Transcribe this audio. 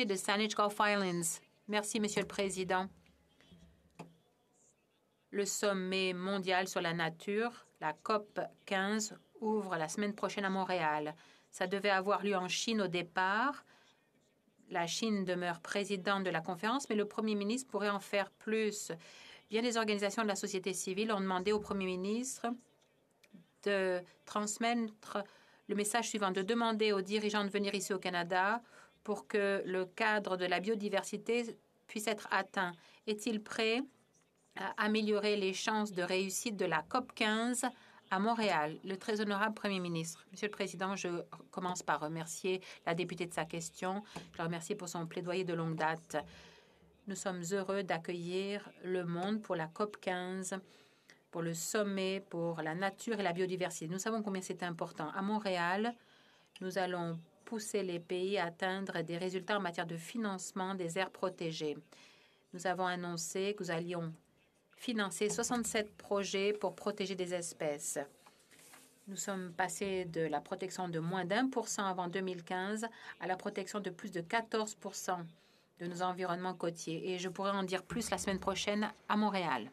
de Merci, Monsieur le Président. Le sommet mondial sur la nature, la COP 15, ouvre la semaine prochaine à Montréal. Ça devait avoir lieu en Chine au départ. La Chine demeure présidente de la conférence, mais le Premier ministre pourrait en faire plus. Bien des organisations de la société civile ont demandé au Premier ministre de transmettre le message suivant, de demander aux dirigeants de venir ici au Canada pour que le cadre de la biodiversité puisse être atteint Est-il prêt à améliorer les chances de réussite de la COP 15 à Montréal, le très honorable Premier ministre. Monsieur le Président, je commence par remercier la députée de sa question. Je la remercie pour son plaidoyer de longue date. Nous sommes heureux d'accueillir le monde pour la COP 15, pour le sommet pour la nature et la biodiversité. Nous savons combien c'est important. À Montréal, nous allons pousser les pays à atteindre des résultats en matière de financement des aires protégées. Nous avons annoncé que nous allions financer 67 projets pour protéger des espèces. Nous sommes passés de la protection de moins d'un pour cent avant 2015 à la protection de plus de 14 de nos environnements côtiers. Et je pourrais en dire plus la semaine prochaine à Montréal.